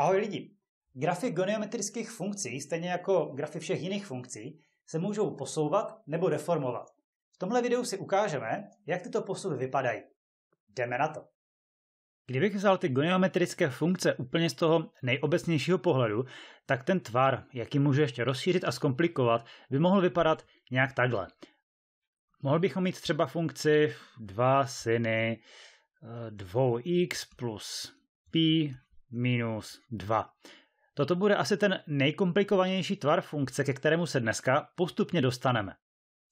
Ahoj lidi! Grafy goniometrických funkcí, stejně jako grafy všech jiných funkcí, se můžou posouvat nebo deformovat. V tomhle videu si ukážeme, jak tyto posuvy vypadají. Jdeme na to! Kdybych vzal ty goniometrické funkce úplně z toho nejobecnějšího pohledu, tak ten tvar, jaký může ještě rozšířit a zkomplikovat, by mohl vypadat nějak takhle. Mohl bychom mít třeba funkci 2 syny 2x eh, plus pi minus 2. Toto bude asi ten nejkomplikovanější tvar funkce, ke kterému se dneska postupně dostaneme.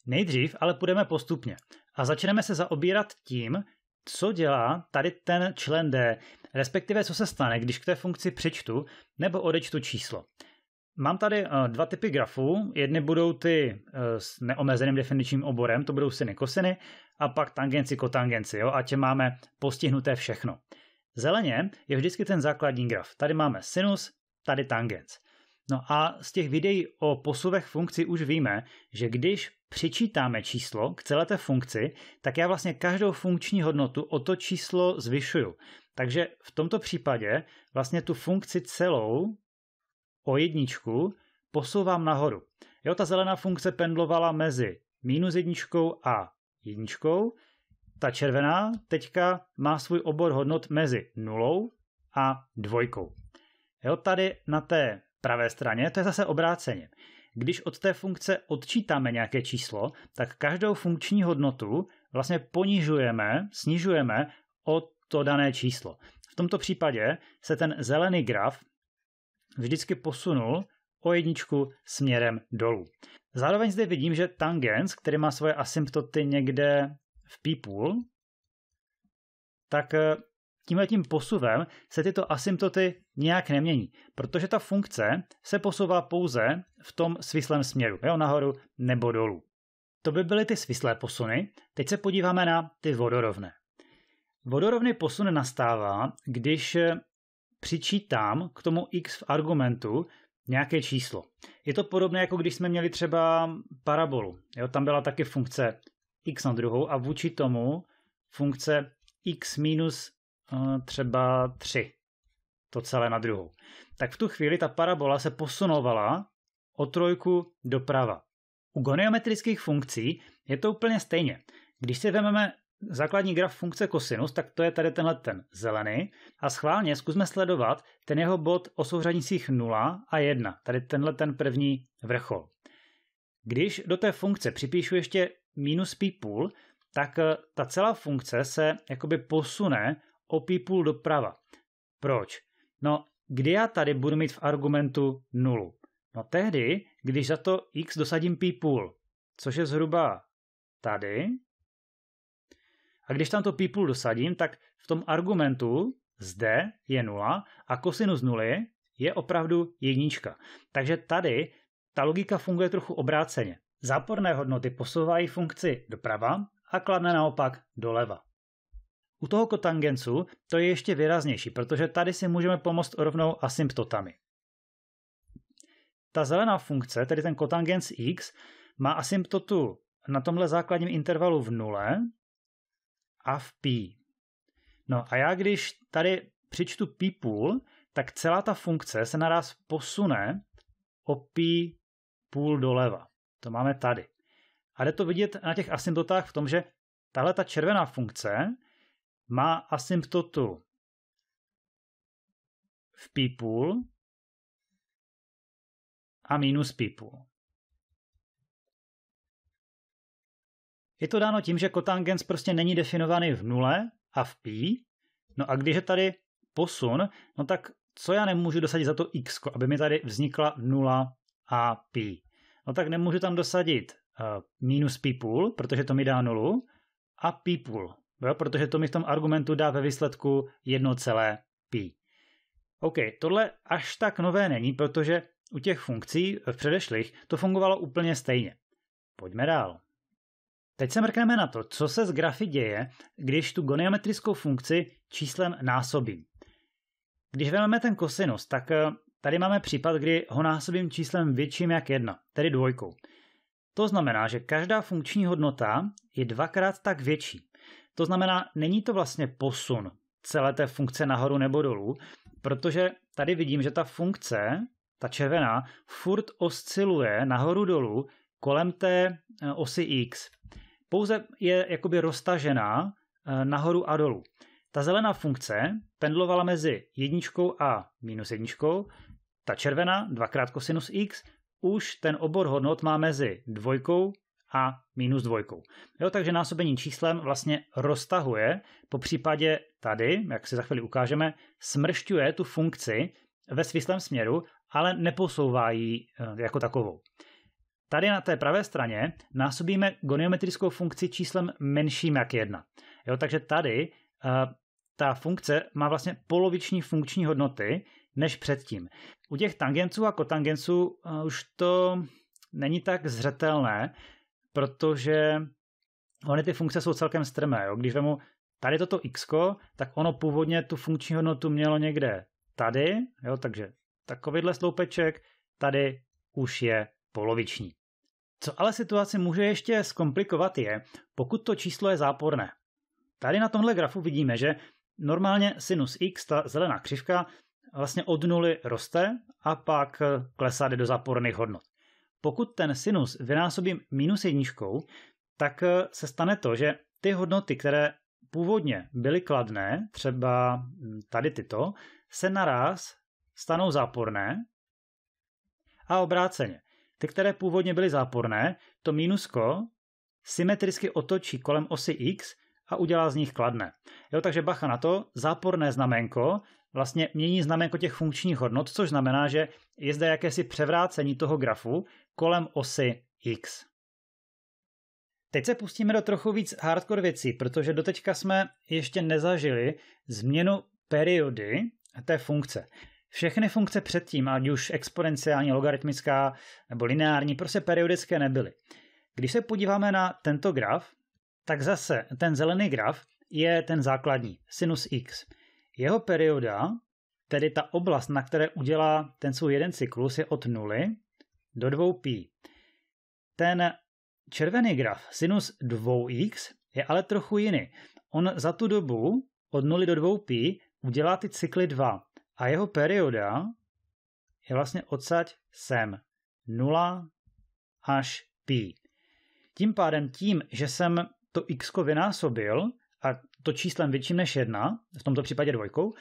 Nejdřív ale půjdeme postupně a začneme se zaobírat tím, co dělá tady ten člen D, respektive co se stane, když k té funkci přečtu nebo odečtu číslo. Mám tady eh, dva typy grafů. Jedny budou ty eh, s neomezeným definičním oborem, to budou syny kosiny, a pak tangenci kotangenci, jo, a máme postihnuté všechno. Zeleně je vždycky ten základní graf. Tady máme sinus, tady tangens. No a z těch videí o posuvech funkcí už víme, že když přičítáme číslo k celé té funkci, tak já vlastně každou funkční hodnotu o to číslo zvyšuju. Takže v tomto případě vlastně tu funkci celou o jedničku posouvám nahoru. Jo, ta zelená funkce pendlovala mezi minus jedničkou a jedničkou ta červená teďka má svůj obor hodnot mezi nulou a dvojkou. Jo, tady na té pravé straně to je zase obráceně. Když od té funkce odčítáme nějaké číslo, tak každou funkční hodnotu vlastně ponižujeme, snižujeme o to dané číslo. V tomto případě se ten zelený graf vždycky posunul o jedničku směrem dolů. Zároveň zde vidím, že tangens, který má svoje asymptoty někde v people, tak eh, tímhle tím posuvem se tyto asymptoty nějak nemění, protože ta funkce se posouvá pouze v tom svislém směru, jo, nahoru nebo dolů. To by byly ty svislé posuny, teď se podíváme na ty vodorovné. Vodorovný posun nastává, když eh, přičítám k tomu x v argumentu nějaké číslo. Je to podobné, jako když jsme měli třeba parabolu. Jo, tam byla taky funkce x na druhou a vůči tomu funkce x minus eh, třeba 3, to celé na druhou. Tak v tu chvíli ta parabola se posunovala o trojku doprava. U goniometrických funkcí je to úplně stejně. Když si vezmeme základní graf funkce kosinus, tak to je tady tenhle ten zelený a schválně zkusme sledovat ten jeho bod o souřadnicích 0 a 1, tady tenhle ten první vrchol. Když do té funkce připíšu ještě minus pi půl, tak eh, ta celá funkce se jakoby posune o pi půl doprava. Proč? No, kdy já tady budu mít v argumentu nulu? No tehdy, když za to x dosadím pi půl, což je zhruba tady. A když tam to pi půl dosadím, tak v tom argumentu zde je nula a kosinus nuly je opravdu jednička. Takže tady ta logika funguje trochu obráceně. Záporné hodnoty posouvají funkci doprava a kladné naopak doleva. U toho kotangencu to je ještě výraznější, protože tady si můžeme pomoct rovnou asymptotami. Ta zelená funkce, tedy ten kotangens x, má asymptotu na tomhle základním intervalu v nule a v π. No a já když tady přičtu pi půl, tak celá ta funkce se naraz posune o pi půl doleva. To máme tady. A jde to vidět na těch asymptotách v tom, že tahle ta červená funkce má asymptotu v people a minus people. Je to dáno tím, že kotangens prostě není definovaný v nule a v p. No a když je tady posun, no tak co já nemůžu dosadit za to x, aby mi tady vznikla nula a p no tak nemůžu tam dosadit uh, minus people, protože to mi dá nulu, a people, jo, protože to mi v tom argumentu dá ve výsledku 1,p. celé OK, tohle až tak nové není, protože u těch funkcí v předešlých to fungovalo úplně stejně. Pojďme dál. Teď se mrkneme na to, co se z grafy děje, když tu goniometrickou funkci číslem násobím. Když vezmeme ten kosinus, tak eh, Tady máme případ, kdy ho násobím číslem větším jak jedna, tedy dvojkou. To znamená, že každá funkční hodnota je dvakrát tak větší. To znamená, není to vlastně posun celé té funkce nahoru nebo dolů, protože tady vidím, že ta funkce, ta červená, furt osciluje nahoru dolů kolem té eh, osy x. Pouze je jakoby roztažená eh, nahoru a dolů. Ta zelená funkce pendlovala mezi jedničkou a minus jedničkou ta červená, dvakrát kosinus x, už ten obor hodnot má mezi dvojkou a minus dvojkou. Jo, takže násobení číslem vlastně roztahuje, po případě tady, jak si za chvíli ukážeme, smršťuje tu funkci ve svislém směru, ale neposouvá ji eh, jako takovou. Tady na té pravé straně násobíme goniometrickou funkci číslem menším jak jedna. Jo, takže tady uh, ta funkce má vlastně poloviční funkční hodnoty, než předtím. U těch tangenců a kotangenců eh, už to není tak zřetelné, protože ony ty funkce jsou celkem strmé. Jo? Když vemu tady toto x, tak ono původně tu funkční hodnotu mělo někde tady, jo? takže takovýhle sloupeček tady už je poloviční. Co ale situaci může ještě zkomplikovat je, pokud to číslo je záporné. Tady na tomhle grafu vidíme, že normálně sinus x, ta zelená křivka, vlastně od nuly roste a pak eh, klesá do záporných hodnot. Pokud ten sinus vynásobím minus jedničkou, tak eh, se stane to, že ty hodnoty, které původně byly kladné, třeba hm, tady tyto, se naraz stanou záporné a obráceně. Ty, které původně byly záporné, to mínusko symetricky otočí kolem osy x a udělá z nich kladné. Jo, takže bacha na to, záporné znamenko vlastně mění znamenko těch funkčních hodnot, což znamená, že je zde jakési převrácení toho grafu kolem osy x. Teď se pustíme do trochu víc hardcore věcí, protože doteďka jsme ještě nezažili změnu periody té funkce. Všechny funkce předtím, ať už exponenciální, logaritmická nebo lineární, prostě periodické nebyly. Když se podíváme na tento graf, tak zase ten zelený graf je ten základní, sinus x. Jeho perioda, tedy ta oblast, na které udělá ten svůj jeden cyklus, je od 0 do 2π. Ten červený graf, sinus 2x, je ale trochu jiný. On za tu dobu od 0 do 2π udělá ty cykly 2 a jeho perioda je vlastně odsaď sem 0 až π. Tím pádem tím, že jsem to x vynásobil a to číslem větším než jedna, v tomto případě dvojkou,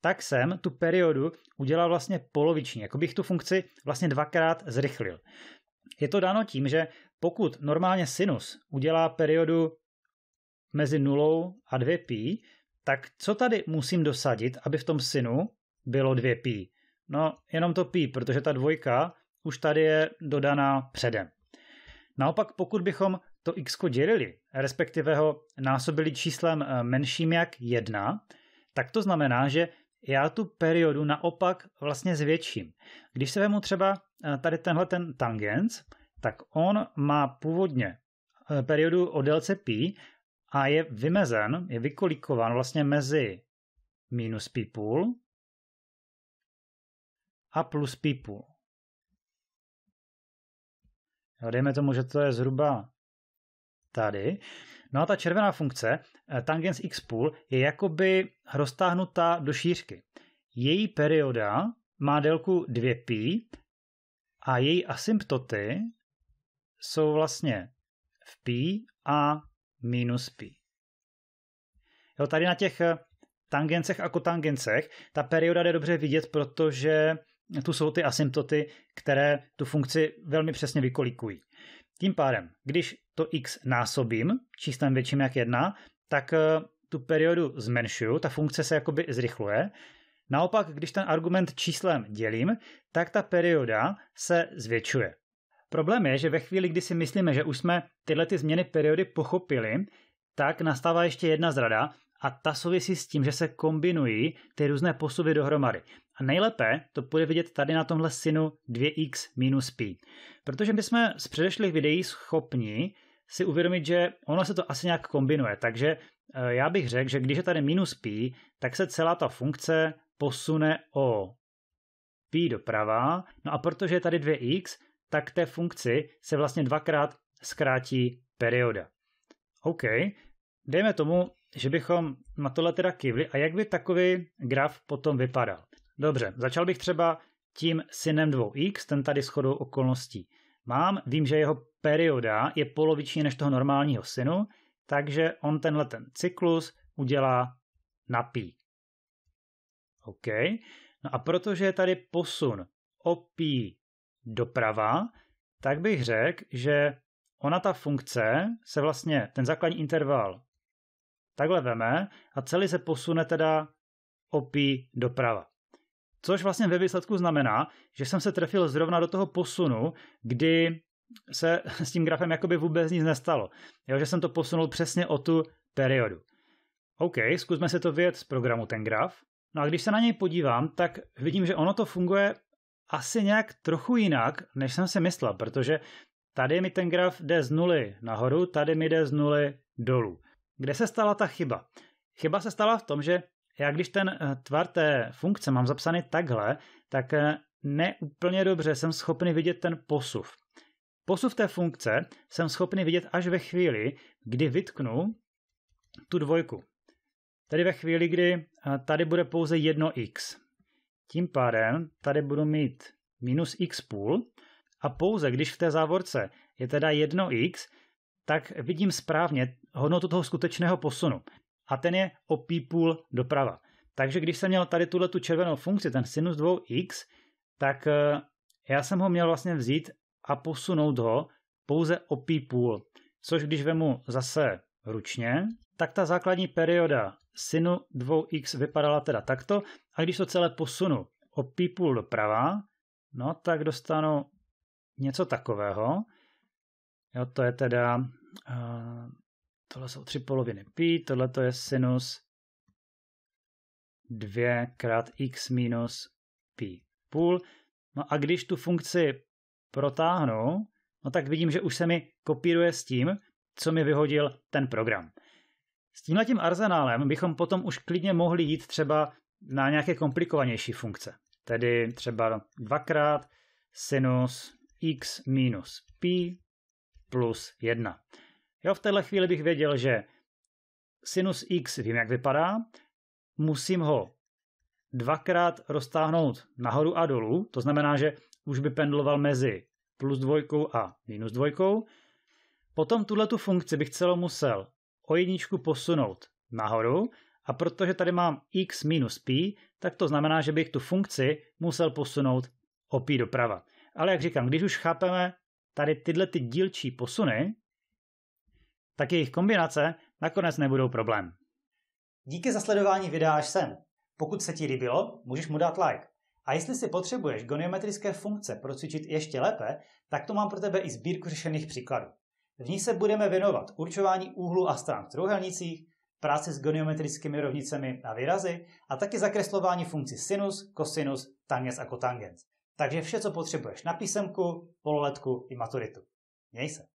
tak jsem tu periodu udělal vlastně poloviční, jako bych tu funkci vlastně dvakrát zrychlil. Je to dáno tím, že pokud normálně sinus udělá periodu mezi 0 a 2π, tak co tady musím dosadit, aby v tom sinu bylo 2π? No, jenom to π, protože ta dvojka už tady je dodaná předem. Naopak, pokud bychom to x dělili, respektive ho násobili číslem eh, menším jak 1, tak to znamená, že já tu periodu naopak vlastně zvětším. Když se vemu třeba eh, tady tenhle ten tangens, tak on má původně eh, periodu o délce pi a je vymezen, je vykolikován vlastně mezi minus pi půl a plus pi půl. dejme tomu, že to je zhruba tady. No a ta červená funkce, eh, tangens x půl, je jakoby roztáhnutá do šířky. Její perioda má délku 2π a její asymptoty jsou vlastně v π a minus π. Jo, tady na těch eh, tangencech a kotangencech ta perioda jde dobře vidět, protože tu jsou ty asymptoty, které tu funkci velmi přesně vykolikují. Tím pádem, když to x násobím číslem větším jak 1, tak eh, tu periodu zmenšuju, ta funkce se jakoby zrychluje. Naopak, když ten argument číslem dělím, tak ta perioda se zvětšuje. Problém je, že ve chvíli, kdy si myslíme, že už jsme tyhle ty změny periody pochopili, tak nastává ještě jedna zrada a ta souvisí s tím, že se kombinují ty různé posuvy dohromady. A nejlépe to bude vidět tady na tomhle synu 2x minus pi. Protože my jsme z předešlých videí schopni si uvědomit, že ono se to asi nějak kombinuje. Takže eh, já bych řekl, že když je tady minus pi, tak se celá ta funkce posune o pi doprava. No a protože je tady 2x, tak té funkci se vlastně dvakrát zkrátí perioda. OK, dejme tomu, že bychom na tohle teda kivli a jak by takový graf potom vypadal. Dobře, začal bych třeba tím synem 2x, ten tady shodou okolností mám, vím, že jeho perioda je poloviční než toho normálního synu, takže on tenhle ten cyklus udělá na pí. OK. No a protože je tady posun o pí doprava, tak bych řekl, že ona ta funkce se vlastně, ten základní interval takhle veme a celý se posune teda o pí doprava. Což vlastně ve výsledku znamená, že jsem se trefil zrovna do toho posunu, kdy se s tím grafem jakoby vůbec nic nestalo. Jo, že jsem to posunul přesně o tu periodu. OK, zkusme se to vyjet z programu ten graf. No a když se na něj podívám, tak vidím, že ono to funguje asi nějak trochu jinak, než jsem si myslel, protože tady mi ten graf jde z nuly nahoru, tady mi jde z nuly dolů. Kde se stala ta chyba? Chyba se stala v tom, že já když ten eh, tvar té funkce mám zapsaný takhle, tak eh, neúplně dobře jsem schopný vidět ten posuv. Posuv té funkce jsem schopný vidět až ve chvíli, kdy vytknu tu dvojku. Tedy ve chvíli, kdy eh, tady bude pouze jedno x. Tím pádem tady budu mít minus x půl a pouze když v té závorce je teda jedno x, tak vidím správně hodnotu toho skutečného posunu a ten je o půl doprava. Takže když jsem měl tady tuhle tu červenou funkci, ten sinus 2x, tak eh, já jsem ho měl vlastně vzít a posunout ho pouze o půl, což když vemu zase ručně, tak ta základní perioda sinu 2x vypadala teda takto a když to celé posunu o půl doprava, no tak dostanu něco takového. Jo, to je teda eh, Tohle jsou tři poloviny pi, tohle to je sinus 2 krát x minus pi půl. No a když tu funkci protáhnu, no tak vidím, že už se mi kopíruje s tím, co mi vyhodil ten program. S tím arzenálem bychom potom už klidně mohli jít třeba na nějaké komplikovanější funkce. Tedy třeba dvakrát sinus x minus pi plus 1. Jo, v téhle chvíli bych věděl, že sinus x vím, jak vypadá, musím ho dvakrát roztáhnout nahoru a dolů, to znamená, že už by pendloval mezi plus dvojkou a minus dvojkou. Potom tuhle tu funkci bych celou musel o jedničku posunout nahoru a protože tady mám x minus pi, tak to znamená, že bych tu funkci musel posunout o pi doprava. Ale jak říkám, když už chápeme tady tyhle ty dílčí posuny, tak jejich kombinace nakonec nebudou problém. Díky za sledování videa až sem. Pokud se ti líbilo, můžeš mu dát like. A jestli si potřebuješ goniometrické funkce procvičit ještě lépe, tak to mám pro tebe i sbírku řešených příkladů. V ní se budeme věnovat určování úhlu a stran v trouhelnicích, práci s goniometrickými rovnicemi a výrazy a taky zakreslování funkcí sinus, kosinus, tangens a kotangens. Takže vše, co potřebuješ na písemku, pololetku i maturitu. Měj se.